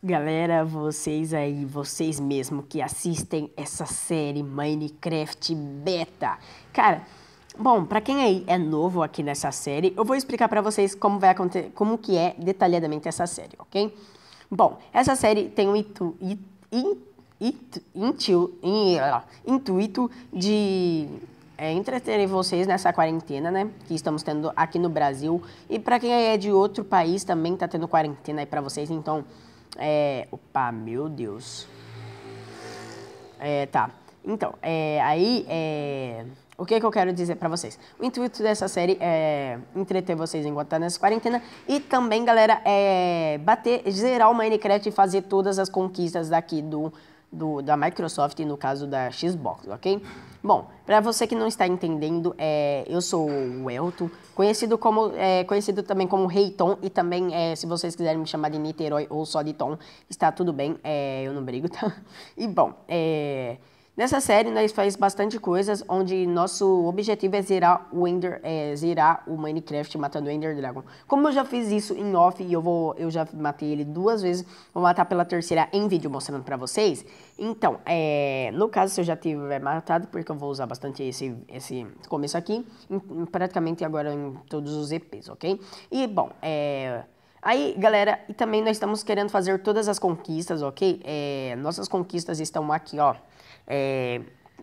Galera, vocês aí, vocês mesmo que assistem essa série Minecraft Beta. Cara, bom, para quem aí é novo aqui nessa série, eu vou explicar para vocês como vai acontecer, como que é detalhadamente essa série, OK? Bom, essa série tem um itu, it, it, it, intu, intuito de é, vocês nessa quarentena, né? Que estamos tendo aqui no Brasil. E para quem aí é de outro país também tá tendo quarentena aí para vocês, então é, opa, meu Deus. É, tá. Então, é, aí, é, o que, que eu quero dizer para vocês? O intuito dessa série é entreter vocês enquanto tá nessa quarentena e também, galera, é bater, zerar o Minecraft e fazer todas as conquistas daqui do do, da Microsoft e no caso da Xbox, ok? Bom, para você que não está entendendo, é, eu sou o Elton, conhecido, como, é, conhecido também como Reiton e também, é, se vocês quiserem me chamar de Niterói ou só de Tom, está tudo bem, é, eu não brigo, tá? E bom, é... Nessa série, nós faz bastante coisas, onde nosso objetivo é zerar o Ender, é, zerar o Minecraft matando o Ender Dragon. Como eu já fiz isso em off e eu, vou, eu já matei ele duas vezes, vou matar pela terceira em vídeo mostrando pra vocês. Então, é, no caso, se eu já tiver matado, porque eu vou usar bastante esse, esse começo aqui, em, praticamente agora em todos os EPs, ok? E, bom, é... Aí, galera, e também nós estamos querendo fazer todas as conquistas, ok? É, nossas conquistas estão aqui, ó. É...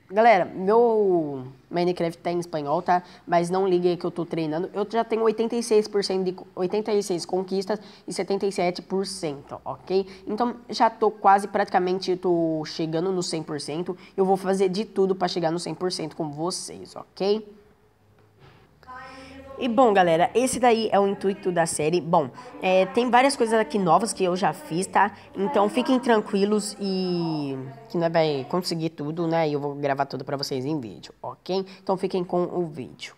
Galera, meu Minecraft tá em espanhol, tá? Mas não liguem que eu tô treinando. Eu já tenho 86% de 86 conquistas e 77%, ok? Então já tô quase praticamente tô chegando no 100%. Eu vou fazer de tudo para chegar no 100% com vocês, ok? E bom, galera, esse daí é o intuito da série. Bom, é, tem várias coisas aqui novas que eu já fiz, tá? Então fiquem tranquilos e que não vai conseguir tudo, né? E eu vou gravar tudo pra vocês em vídeo, ok? Então fiquem com o vídeo.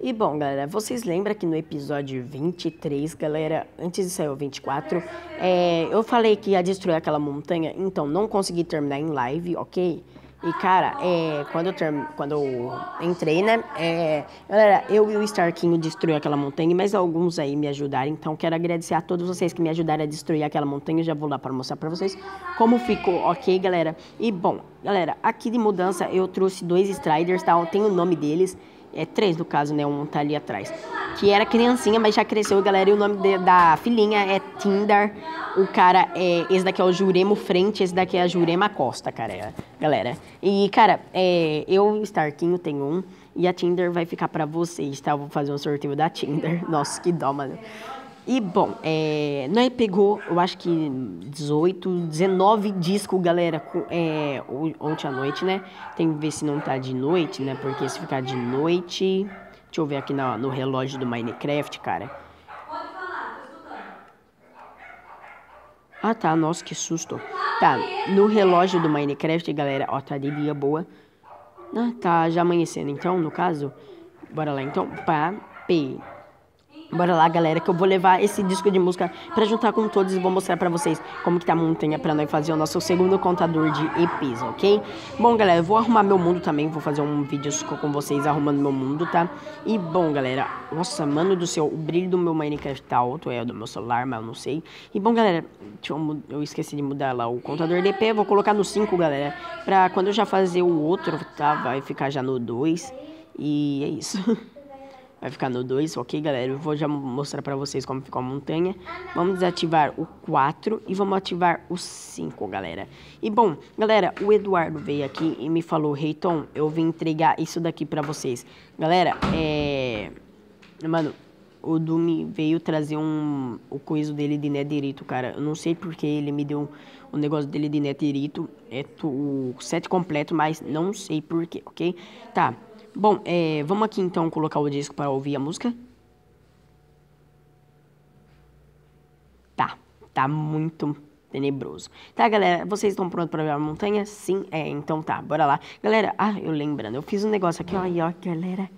E bom, galera, vocês lembram que no episódio 23, galera, antes de sair o 24, é, eu falei que ia destruir aquela montanha, então não consegui terminar em live, ok? E, cara, é, quando, eu term... quando eu entrei, né? É, galera, eu e o Starquinho destruiu aquela montanha, mas alguns aí me ajudaram. Então, quero agradecer a todos vocês que me ajudaram a destruir aquela montanha. Eu já vou lá para mostrar para vocês como ficou, ok, galera? E, bom, galera, aqui de mudança eu trouxe dois Striders, tá? Tem o nome deles. É três, no caso, né? Um tá ali atrás. Que era criancinha, mas já cresceu, galera. E o nome de, da filhinha é Tinder. O cara é. Esse daqui é o Juremo Frente, esse daqui é a Jurema Costa, cara. Galera. E, cara, é, eu, Starquinho, tenho um. E a Tinder vai ficar pra vocês, tá? Eu vou fazer um sorteio da Tinder. Nossa, que dó, mano. E, bom, é, nós é, pegou, eu acho que 18, 19 discos, galera, com, é, ontem à noite, né? Tem que ver se não tá de noite, né? Porque se ficar de noite... Deixa eu ver aqui no relógio do Minecraft, cara. Ah, tá. Nossa, que susto. Tá, no relógio do Minecraft, galera. Ó, tá de dia boa. Ah, tá já amanhecendo, então, no caso. Bora lá, então. Pá, pei. Bora lá, galera, que eu vou levar esse disco de música para juntar com todos e vou mostrar para vocês como que tá a montanha para nós fazer o nosso segundo contador de EPs, ok? Bom, galera, eu vou arrumar meu mundo também, vou fazer um vídeo com vocês arrumando meu mundo, tá? E, bom, galera, nossa, mano do céu, o brilho do meu Minecraft tá alto, é do meu celular, mas eu não sei. E, bom, galera, eu, eu, esqueci de mudar lá o contador de EP, vou colocar no 5, galera, pra quando eu já fazer o outro, tá? Vai ficar já no 2 e é isso. vai ficar no 2, ok, galera? Eu vou já mostrar pra vocês como ficou a montanha. Vamos desativar o 4 e vamos ativar o 5, galera. E, bom, galera, o Eduardo veio aqui e me falou, Reiton, eu vim entregar isso daqui pra vocês. Galera, é... Mano, o Dumi veio trazer um, o coiso dele de Nederito, cara. Eu não sei porque ele me deu o negócio dele de Nederito. É o set completo, mas não sei porquê, ok? Tá, Bom, é, vamos aqui então colocar o disco para ouvir a música. Tá, tá muito tenebroso. Tá, galera, vocês estão prontos para ver a montanha? Sim, é, então tá, bora lá. Galera, ah, eu lembrando, eu fiz um negócio aqui, ó, e ó, galera...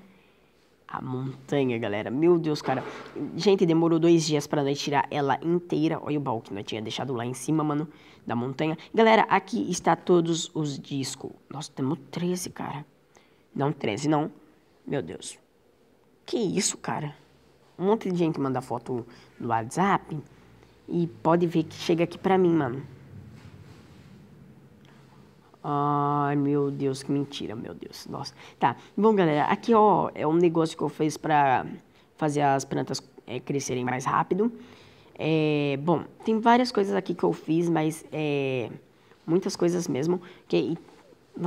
A montanha, galera. Meu Deus, cara. Gente, demorou dois dias pra nós tirar ela inteira. Olha o baú que nós tinha deixado lá em cima, mano, da montanha. Galera, aqui está todos os discos. Nós temos 13, cara. Não 13, não. Meu Deus. Que isso, cara? Um monte de gente manda foto no WhatsApp e pode ver que chega aqui pra mim, mano. Ai, meu Deus, que mentira, meu Deus. Nossa. Tá. Bom, galera, aqui, ó, é um negócio que eu fiz pra fazer as plantas é, crescerem mais rápido. É, bom, tem várias coisas aqui que eu fiz, mas é, muitas coisas mesmo. Que,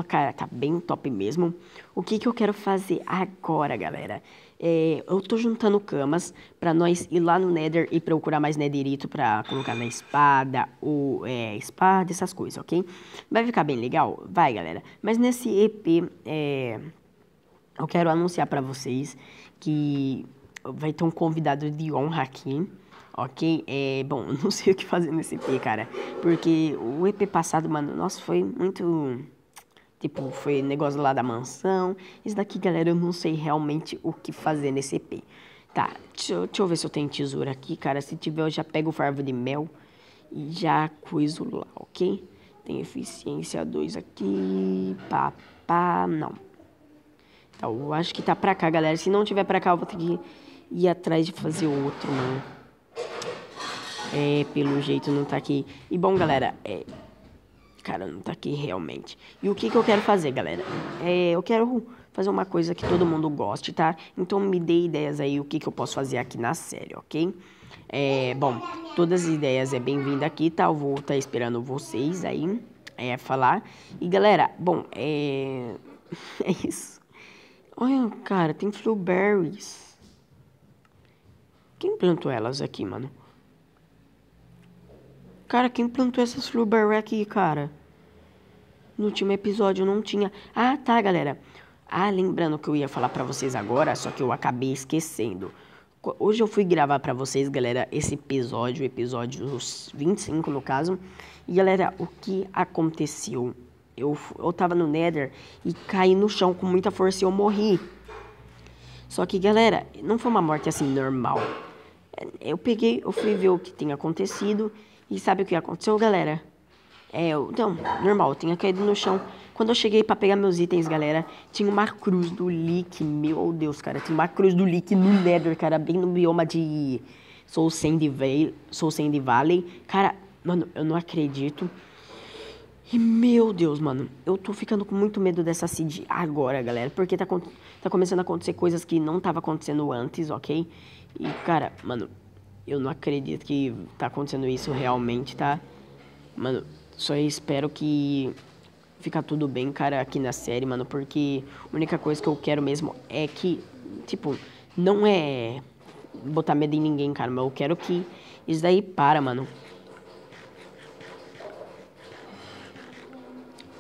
Cara, tá bem top mesmo. O que, que eu quero fazer agora, galera? É, eu tô juntando camas para nós ir lá no Nether e procurar mais netherito para colocar na espada, ou é, espada, essas coisas, ok? Vai ficar bem legal? Vai, galera. Mas nesse EP, é, eu quero anunciar para vocês que vai ter um convidado de honra aqui, ok? É, bom, não sei o que fazer nesse EP, cara, porque o EP passado, mano, nossa, foi muito Tipo, foi negócio lá da mansão. Isso daqui, galera, eu não sei realmente o que fazer nesse EP. Tá, deixa eu, deixa eu ver se eu tenho tesoura aqui, cara. Se tiver, eu já pego o farvo de mel e já coiso lá, ok? Tem eficiência 2 aqui. Pá, pá, não. Tá, eu acho que tá pra cá, galera. Se não tiver pra cá, eu vou ter que ir atrás de fazer outro, mano. É, pelo jeito não tá aqui. E bom, galera, é, cara não tá aqui realmente. E o que, que eu quero fazer, galera? É, eu quero fazer uma coisa que todo mundo goste, tá? Então me dê ideias aí o que, que eu posso fazer aqui na série, ok? É, bom, todas as ideias é bem-vinda aqui, tá? Eu vou estar tá esperando vocês aí é, falar. E galera, bom, é... é isso. Olha, cara, tem blueberries. Quem plantou elas aqui, mano? Cara, quem plantou essas Flubber aqui, cara? No último episódio não tinha. Ah, tá, galera. Ah, lembrando que eu ia falar para vocês agora, só que eu acabei esquecendo. Hoje eu fui gravar para vocês, galera, esse episódio, o episódio 25 no caso. E galera, o que aconteceu? Eu, eu tava no Nether e caí no chão com muita força e eu morri. Só que, galera, não foi uma morte assim normal. É, eu peguei, eu fui ver o que tinha acontecido e sabe o que aconteceu, galera? É, eu, então, normal, eu tinha caído no chão. Quando eu cheguei para pegar meus itens, galera, tinha uma cruz do Lick, meu Deus, cara. Tinha uma cruz do Lick no Nether, cara, bem no bioma de Soul Sand Valley. Soul Valley. Cara, mano, eu não acredito. E meu Deus, mano, eu tô ficando com muito medo dessa seed agora, galera, porque tá, tá começando a acontecer coisas que não tava acontecendo antes, ok? E, cara, mano, eu não acredito que tá acontecendo isso realmente, tá? Mano, só espero que fica tudo bem, cara, aqui na série, mano, porque a única coisa que eu quero mesmo é que, tipo, não é botar medo em ninguém, cara, mas eu quero que isso daí para, mano.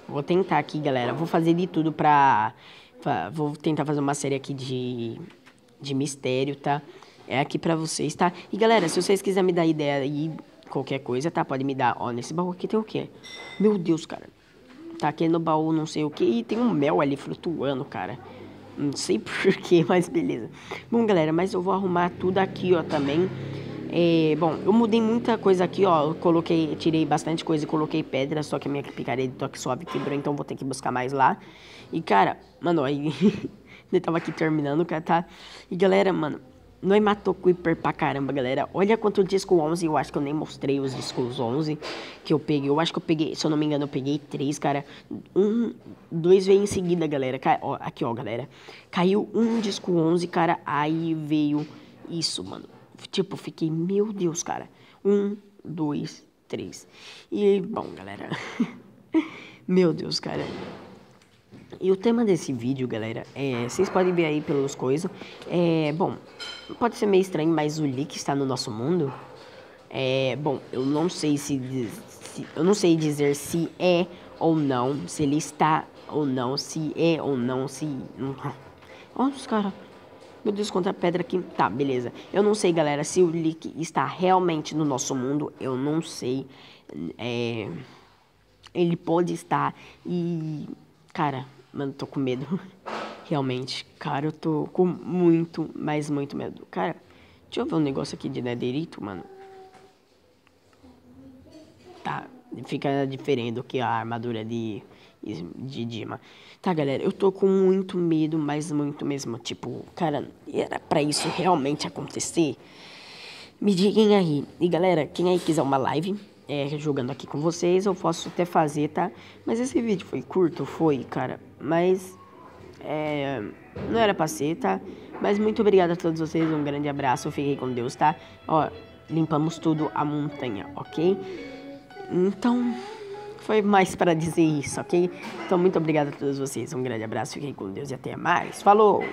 Vou tentar aqui, galera. Vou fazer de tudo pra... pra vou tentar fazer uma série aqui de, de mistério, tá? é aqui para vocês, tá? E galera, se vocês quiserem me dar ideia aí, qualquer coisa, tá? Pode me dar. Ó, nesse baú aqui tem o quê? Meu Deus, cara. Tá aqui no baú não sei o que e tem um mel ali flutuando, cara. Não sei porquê, mas beleza. Bom, galera, mas eu vou arrumar tudo aqui, ó, também. É, bom, eu mudei muita coisa aqui, ó. Eu coloquei, tirei bastante coisa e coloquei pedra, só que a minha picareta de tá toque suave quebrou, então vou ter que buscar mais lá. E, cara, mano, aí... eu tava aqui terminando, cara, tá? E, galera, mano, nós matou Creeper pra caramba, galera. Olha quanto disco 11, eu acho que eu nem mostrei os discos 11 que eu peguei. Eu acho que eu peguei, se eu não me engano, eu peguei três, cara. Um, dois veio em seguida, galera. Cai, ó, aqui, ó, galera. Caiu um disco 11, cara, aí veio isso, mano. Tipo, fiquei, meu Deus, cara. Um, dois, três. E, bom, galera... meu Deus, cara. E o tema desse vídeo, galera, é, vocês podem ver aí pelos coisas, é, bom, pode ser meio estranho, mas o Lick está no nosso mundo. É, bom, eu não sei se, se, eu não sei dizer se é ou não, se ele está ou não, se é ou não, se... Olha tá. os caras... Meu Deus, contra a pedra aqui. Tá, beleza. Eu não sei, galera, se o Lick está realmente no nosso mundo. Eu não sei. É... Ele pode estar. E. Cara, Mano, tô com medo. Realmente, cara, eu tô com muito, mas muito medo. Cara, deixa eu ver um negócio aqui de nederito, né, mano. Tá, fica diferente do que a armadura de, de Dima. Tá, galera, eu tô com muito medo, mas muito mesmo. Tipo, cara, era pra isso realmente acontecer? Me digam aí. E galera, quem aí quiser uma live, é, jogando aqui com vocês, eu posso até fazer, tá? Mas esse vídeo foi curto? Foi, cara. Mas é, não era pra ser, tá? Mas muito obrigado a todos vocês, um grande abraço, fiquem com Deus, tá? Ó, limpamos tudo a montanha, ok? Então, foi mais para dizer isso, ok? Então, muito obrigado a todos vocês, um grande abraço, fiquem com Deus e até mais. Falou!